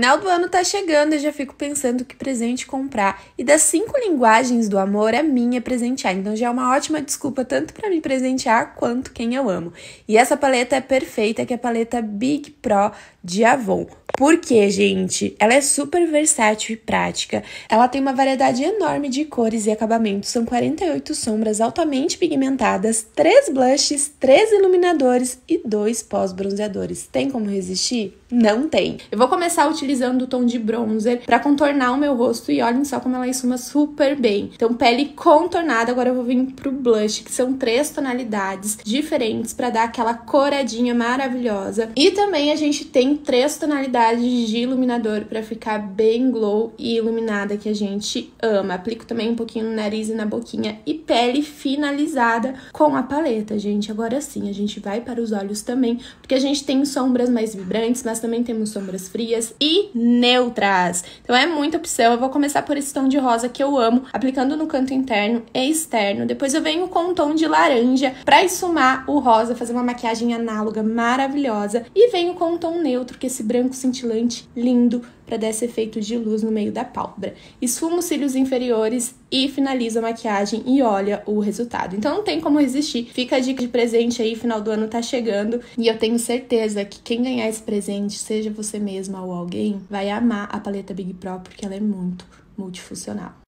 Final do ano tá chegando e já fico pensando que presente comprar. E das cinco linguagens do amor, a minha é presentear. Então já é uma ótima desculpa tanto para me presentear quanto quem eu amo. E essa paleta é perfeita, que é a paleta Big Pro de Avon. Porque, gente, ela é super versátil e prática. Ela tem uma variedade enorme de cores e acabamentos. São 48 sombras altamente pigmentadas, 3 blushes, 3 iluminadores e 2 pós-bronzeadores. Tem como resistir? Não tem. Eu vou começar a utilizar utilizando o tom de bronzer para contornar o meu rosto e olhem só como ela esfuma super bem. Então, pele contornada, agora eu vou vir pro blush, que são três tonalidades diferentes para dar aquela coradinha maravilhosa. E também a gente tem três tonalidades de iluminador para ficar bem glow e iluminada que a gente ama. Aplico também um pouquinho no nariz e na boquinha e pele finalizada com a paleta, gente. Agora sim, a gente vai para os olhos também, porque a gente tem sombras mais vibrantes, mas também temos sombras frias e neutras. Então é muita opção. Eu vou começar por esse tom de rosa que eu amo, aplicando no canto interno e externo. Depois eu venho com um tom de laranja para esfumar o rosa, fazer uma maquiagem análoga maravilhosa. E venho com um tom neutro, que é esse branco cintilante lindo para dar esse efeito de luz no meio da pálpebra. Esfuma os cílios inferiores e finaliza a maquiagem e olha o resultado. Então não tem como resistir. Fica a dica de presente aí, final do ano tá chegando e eu tenho certeza que quem ganhar esse presente, seja você mesma ou alguém, vai amar a paleta Big Pro porque ela é muito multifuncional.